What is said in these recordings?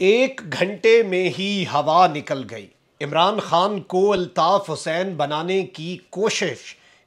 एक घंटे में ही हवा निकल गई इमरान खान को अल्ताफ़ हुसैन बनाने की कोशिश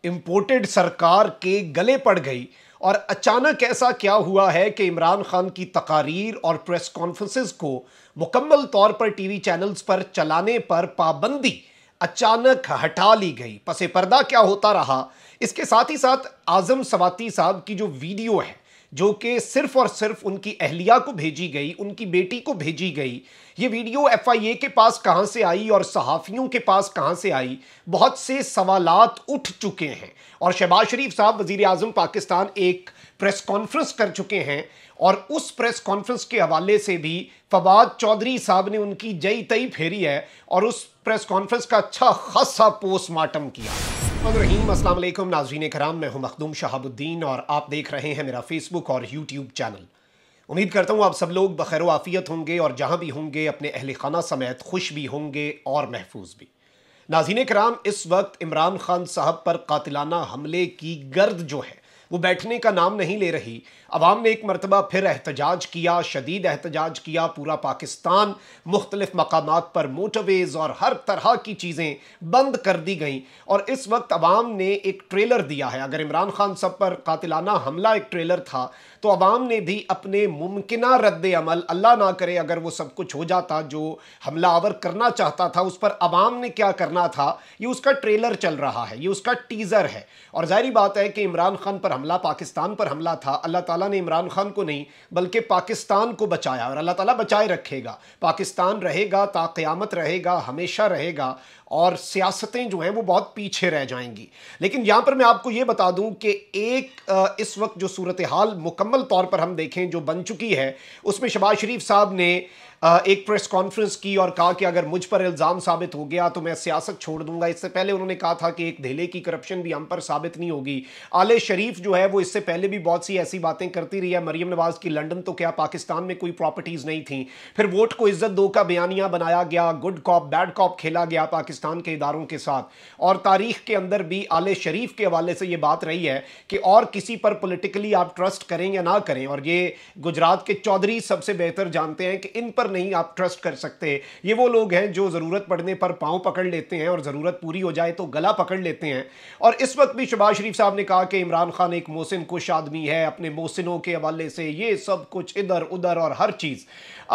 इम्पोर्टेड सरकार के गले पड़ गई और अचानक ऐसा क्या हुआ है कि इमरान खान की तकारीर और प्रेस कॉन्फ्रेंसेस को मुकम्मल तौर पर टीवी चैनल्स पर चलाने पर पाबंदी अचानक हटा ली गई पसे पर्दा क्या होता रहा इसके साथ ही साथ आज़म सवाती साहब की जो वीडियो है जो कि सिर्फ और सिर्फ उनकी अहलिया को भेजी गई उनकी बेटी को भेजी गई ये वीडियो एफआईए के पास कहाँ से आई और सहाफ़ियों के पास कहाँ से आई बहुत से सवालात उठ चुके हैं और शहबाज शरीफ साहब वज़ी अजम पाकिस्तान एक प्रेस कॉन्फ्रेंस कर चुके हैं और उस प्रेस कॉन्फ्रेंस के हवाले से भी फवाद चौधरी साहब ने उनकी जई तई फेरी है और उस प्रेस कॉन्फ्रेंस का अच्छा खासा पोस्टमार्टम किया रहीम अस्सलाम नाजरीन कराम मैं हूं मखदूम शहाबुद्दीन और आप देख रहे हैं मेरा फेसबुक और यूट्यूब चैनल उम्मीद करता हूं आप सब लोग बखैर आफियत होंगे और जहां भी होंगे अपने अहल खाना समेत खुश भी होंगे और महफूज भी नाजीन कराम इस वक्त इमरान खान साहब पर कातिलाना हमले की गर्द जो है वो बैठने का नाम नहीं ले रही अवाम ने एक मरतबा फिर एहतजाज किया शदीद एहतजाज किया पूरा पाकिस्तान मुख्तलिफ मकाम पर मोटरवेज़ और हर तरह की चीज़ें बंद कर दी गई और इस वक्त अवाम ने एक ट्रेलर दिया है अगर इमरान खान सब पर कातिलाना हमला एक ट्रेलर था तो आवाम ने भी अपने मुमकिन रद्द अमल अल्लाह ना करे अगर वो सब कुछ हो जाता जो हमला आवर करना चाहता था उस पर आवाम ने क्या करना था ये उसका ट्रेलर चल रहा है ये उसका टीज़र है और जाहरी बात है कि इमरान खान पर हमला पाकिस्तान पर हमला था अल्लाह ताली ने इमरान खान को नहीं बल्कि पाकिस्तान को बचाया और अल्लाह ताली बचाए रखेगा पाकिस्तान रहेगा ता रहेगा हमेशा रहेगा और सियासतें जो हैं वो बहुत पीछे रह जाएंगी लेकिन यहाँ पर मैं आपको ये बता दूँ कि एक इस वक्त जो सूरत हाल मुकम्मल तौर पर हम देखें जो बन चुकी है उसमें शबाज शरीफ साहब ने एक प्रेस कॉन्फ्रेंस की और कहा कि अगर मुझ पर इल्ज़ाम साबित हो गया तो मैं सियासत छोड़ दूंगा इससे पहले उन्होंने कहा था कि एक धेले की करप्शन भी हम पर साबित नहीं होगी आले शरीफ जो है वो इससे पहले भी बहुत सी ऐसी बातें करती रही है मरियम नवाज़ की लंडन तो क्या पाकिस्तान में कोई प्रॉपर्टीज़ नहीं थी फिर वोट को इज्जत दो का बयानिया बनाया गया गुड कॉप बैड कॉप खेला गया पाकिस्तान के इदारों के साथ और तारीख के अंदर भी आले शरीफ के हवाले से ये बात रही है कि और किसी पर पोलिटिकली आप ट्रस्ट करें या ना करें और ये गुजरात के चौधरी सबसे बेहतर जानते हैं कि इन पर नहीं आप ट्रस्ट कर सकते ये वो लोग हैं जो ज़रूरत पड़ने पर पाँव पकड़ लेते हैं और ज़रूरत पूरी हो जाए तो गला पकड़ लेते हैं और इस वक्त भी शबाज शरीफ साहब ने कहा कि इमरान खान एक मोहसिन कुश आदमी है अपने मोहसिनों के हवाले से ये सब कुछ इधर उधर और हर चीज़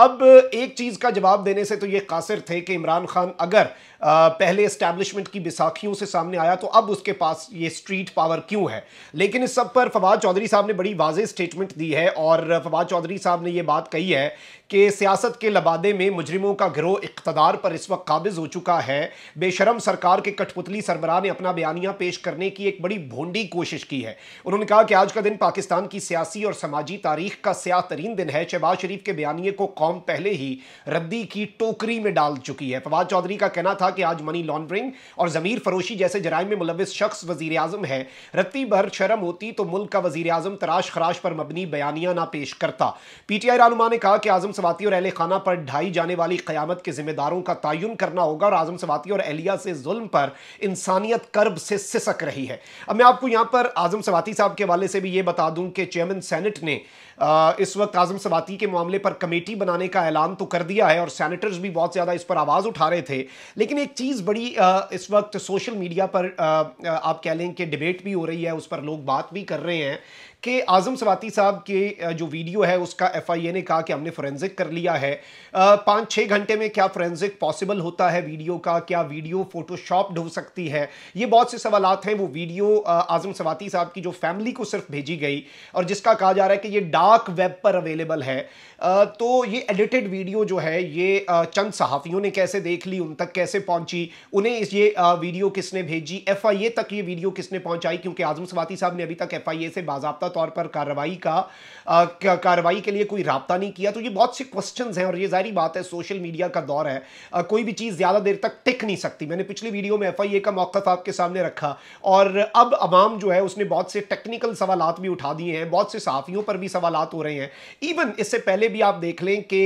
अब एक चीज़ का जवाब देने से तो ये कासिर थे कि इमरान खान अगर पहले इस्टेब्लिशमेंट की बिसाखियों से सामने आया तो अब उसके पास ये स्ट्रीट पावर क्यों है लेकिन इस सब पर फवाद चौधरी साहब ने बड़ी वाजे स्टेटमेंट दी है और फवाद चौधरी साहब ने यह बात कही है कि सियासत के के लबादे में मुजरिमों का गिरोह इकतदार पर इस वक्त काबिज हो चुका है बेशरम सरकार के कठपुतली सरबराह ने अपना बयानिया पेश करने की एक बड़ी भोंडी कोशिश की है उन्होंने कहा कि आज का दिन पाकिस्तान की सियासी और समाजी तारीख का स्याह तरीन दिन है शहबाज शरीफ के बयानिए को कौम पहले ही रद्दी की टोकरी में डाल चुकी है फवाद चौधरी का कहना था कि आज मनी लॉन्ड्रिंग और जमीर फरोशी जैसे जराइम में मुलविस शख्स वजीर आजम है रत्ती भर शर्म होती तो मुल्क का वजीर आजम तराश खराश पर मबनी बयानिया ना पेश करता पीटीआई रानुमा ने कहा कि आजम सवाती और अहल खाना जाना पर ढाई जाने वाली क्यामत के जिम्मेदारों का तयन करना होगा और आज़म सवाती और एहलिया से जुल्म पर इंसानियत कर्ब से सिसक रही है अब मैं आपको यहाँ पर आज़म सवाती साहब के हवाले से भी ये बता दूँ कि चेयरमैन सैनट ने इस वक्त आज़म सवाती के मामले पर कमेटी बनाने का ऐलान तो कर दिया है और सैनिटर्स भी बहुत ज़्यादा इस पर आवाज़ उठा रहे थे लेकिन एक चीज़ बड़ी इस वक्त सोशल मीडिया पर आप कह लें कि डिबेट भी हो रही है उस पर लोग बात भी कर रहे हैं कि आजम सवाती साहब के जो वीडियो है उसका एफआईए ने कहा कि हमने फोरेंसिक कर लिया है पाँच छः घंटे में क्या फोरेंसिक पॉसिबल होता है वीडियो का क्या वीडियो फोटोशॉप्ड हो सकती है ये बहुत से सवाल हैं वो वीडियो आजम सवाती साहब की जो फैमिली को सिर्फ भेजी गई और जिसका कहा जा रहा है कि ये डार्क वेब पर अवेलेबल है तो ये एडिटेड वीडियो जो है ये चंद सहाफ़ियों ने कैसे देख ली उन तक कैसे पहुंची उन्हें ये वीडियो किसने भेजी एफ तक ये वीडियो किसने पहुंचाई क्योंकि आजम सवाती साहब ने अभी तक एफ से बाजाबा तो तौर पर कार्रवाई का कार्रवाई के लिए कोई रबता नहीं किया तो ये बहुत से क्वेश्चन हैं और ये जारी बात है सोशल मीडिया का दौर है आ, कोई भी चीज़ ज़्यादा देर तक टिक नहीं सकती मैंने पिछली वीडियो में एफ का मौक़ आपके सामने रखा और अब आवाम जो है उसने बहुत से टेक्निकल सवाल भी उठा दिए हैं बहुत से सहाफ़ियों पर भी सवाल हो रहे हैं इवन इससे पहले भी आप देख लें कि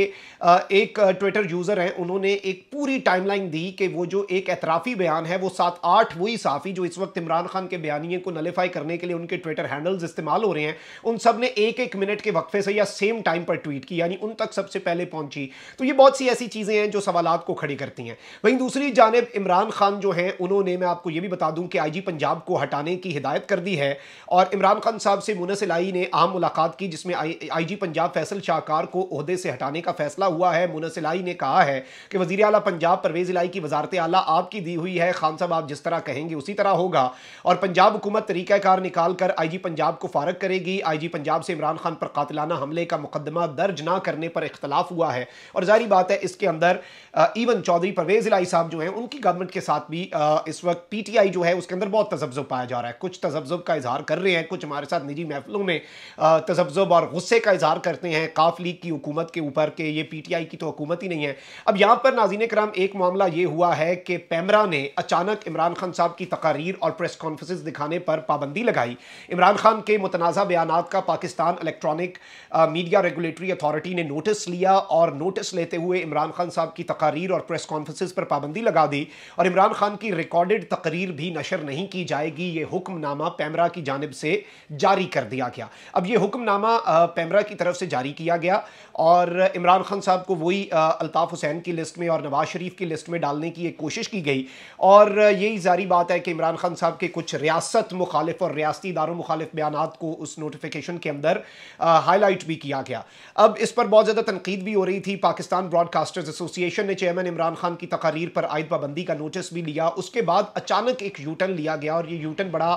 एक ट्विटर यूज़र हैं उन्होंने एक पूरी टाइमलाइन दी कि वो जो एक एतराफ़ी बयान है वो सात आठ वही साफ़ी जो इस वक्त इमरान खान के बयानी को नलीफाई करने के लिए उनके ट्विटर हैंडल्स इस्तेमाल हो हो रहे हैं उन सब ने एक एक मिनट के वक्फे से या सेम टाइम पर ट्वीट की यानी उन तक सबसे पहले पहुंची तो ये बहुत सी ऐसी चीज़ें हैं जो सवाल को खड़ी करती हैं वहीं दूसरी जानब इमरान खान जो हैं उन्होंने मैं आपको ये भी बता दूं कि आई पंजाब को हटाने की हिदायत कर दी है और इमरान खान साहब से मुनस लाई ने आम मुलाकात की जिसमें आईजी पंजाब फैसल शाहकार को अहदे से हटाने का फैसला हुआ है मुनस लाई ने कहा है कि वजी अला पंजाब परवेज इलाई की वजारत आला आपकी दी हुई है खान साहब आप जिस तरह कहेंगे उसी तरह होगा और पंजाब हुकूमत तरीक़ाकार निकाल कर आई जी पंजाब को फारग करेगी आईजी पंजाब से इमरान खान पर कातलाना हमले का मुकदमा दर्ज ना करने पर इख्तलाफ हुआ है और जारी बात है इसके अंदर इवन चौधरी परवेज इलाई साहब जो हैं उनकी गवर्नमेंट के साथ भी इस वक्त पी टी आई जो है उसके अंदर बहुत तजब्ज़ पाया जा रहा है कुछ तजब्ज़ का इजहार कर रहे हैं कुछ हमारे साथ निजी महफिलों में तजब्ज़ और गुस्से का इजहार करते हैं काफ लीग की हुकूमत के ऊपर के ये पी टी आई की तो हुकूमत ही नहीं है अब यहाँ पर नाजीन कराम एक मामला ये हुआ है कि पैमरा ने अचानक इमरान खान साहब की तकारीर और प्रेस कॉन्फ्रेंस दिखाने पर पाबंदी लगाई इमरान खान के मुतना बेतनाज़ा बयान का Pakistan electronic media regulatory authority ने नोटिस लिया और नोटिस लेते हुए इमरान खान साहब की तकारीर और प्रेस कॉन्फ्रेंसेस पर पाबंदी लगा दी और इमरान खान की रिकॉर्डेड तकरीर भी नशर नहीं की जाएगी ये हुक्मनामा पैमरा की जानब से जारी कर दिया गया अब ये हुक्मनामा uh, पैमरा की तरफ से जारी किया गया और इमरान खान साहब को वही uh, अल्ताफ़ हुसैन की लिस्ट में और नवाज शरीफ की लिस्ट में डालने की एक कोशिश की गई और यही जारी बात है कि इमरान खान साहब के कुछ रियासत मुखालिफ और रियाती इदारों मुखालिफ बयान को उस नोटिफिकेशन के अंदर हाईलाइट भी किया गया अब इस पर बहुत ज़्यादा तनकीद भी हो रही थी पाकिस्तान ब्रॉडकास्टर्स एसोसिएशन ने चेयरमैन इमरान खान की तकारीर पर आयद पाबंदी का नोटिस भी लिया उसके बाद अचानक एक यूटर्न लिया गया और ये यूटर्न बड़ा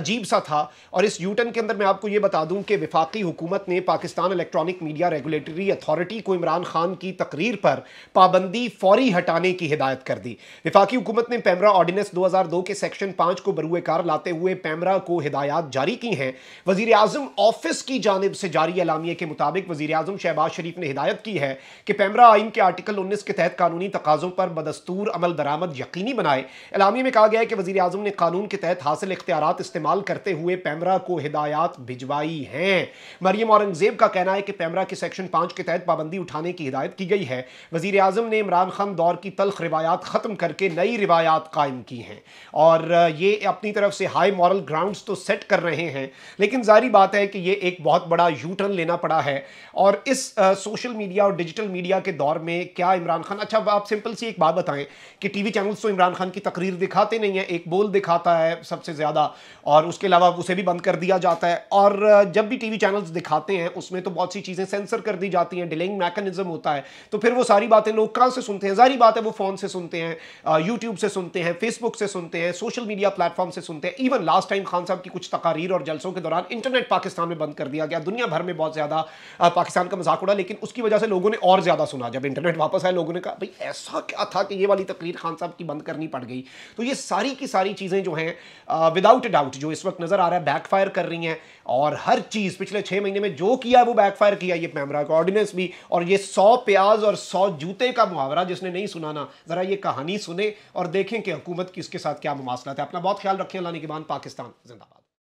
अजीब सा था और इस यूटर्न के अंदर मैं आपको ये बता दूं कि विफाकी हुकूमत ने Pakistan electronic media regulatory authority को इमरान खान की तकरीर पर पाबंदी फौरी हटाने की हिदायत कर दी विफाकी हुकूमत ने पैमरा ऑर्डिनेंस 2002 के सेक्शन 5 को बरूए कार लाते हुए पैमरा को हिदायत जारी की हैं वजीर अजम ऑफिस की जानब से जारी अलामिया के मुताबिक वज़ी अजम शहबाज शरीफ ने हिदायत की है कि पैमरा आइन के आर्टिकल उन्नीस के तहत कानूनी तकाजों पर बदस्तूर अमल दरामद यकीनी बनाए अलामी में कहा गया है कि वजी अजम ने कानून के तहत हासिल इख्तियार इस्तेमाल करते हुए पैमरा को हिदायत भिजवाई हैं मरियम औरंगजेब का कहना है कि पैमरा के सेक्शन पाँच के तहत पाबंदी उठाने की हिदायत की गई है वजीर अजम ने इमरान खान दौर की तलख रिवायात ख़त्म करके नई रिवायात कायम की हैं और ये अपनी तरफ से हाई मॉरल ग्राउंड तो सेट कर रहे हैं लेकिन लेकिन जारी बात है कि ये एक बहुत बड़ा यू टर्न लेना पड़ा है और इस आ, सोशल मीडिया और डिजिटल मीडिया के दौर में क्या इमरान खान अच्छा आप सिंपल सी एक बात बताएं कि टीवी चैनल्स तो इमरान खान की तकरीर दिखाते नहीं है एक बोल दिखाता है सबसे ज़्यादा और उसके अलावा उसे भी बंद कर दिया जाता है और जब भी टीवी चैनल्स दिखाते हैं उसमें तो बहुत सी चीज़ें सेंसर कर दी जाती हैं डिलेंग मैकेजम होता है तो फिर वो सारी बातें लोग कहाँ से सुनते हैं जारी बात है वो फ़ोन से सुनते हैं यूट्यूब से सुनते हैं फेसबुक से सुनते हैं सोशल मीडिया प्लेटफॉर्म से सुनते हैं इवन लास्ट टाइम खान साहब की कुछ तकारीर और जलसों के दौरान दौरान इंटरनेट पाकिस्तान में बंद कर दिया गया दुनिया भर में बहुत ज़्यादा पाकिस्तान का मजाक उड़ा लेकिन उसकी वजह से लोगों ने और ज़्यादा सुना जब इंटरनेट वापस आया लोगों ने कहा भाई ऐसा क्या था कि ये वाली तकरीर खान साहब की बंद करनी पड़ गई तो ये सारी की सारी चीज़ें जो हैं विदाउट डाउट जो इस वक्त नज़र आ रहा है बैकफायर कर रही हैं और हर चीज़ पिछले छह महीने में जो किया है वो बैकफायर किया ये पैमरा का ऑर्डिनेंस भी और ये सौ प्याज और सौ जूते का मुहावरा जिसने नहीं सुनाना ज़रा ये कहानी सुने और देखें कि हुकूमत की इसके साथ क्या मुमासलत है अपना बहुत ख्याल रखें अल्लाह निगबान पाकिस्तान जिंदाबाद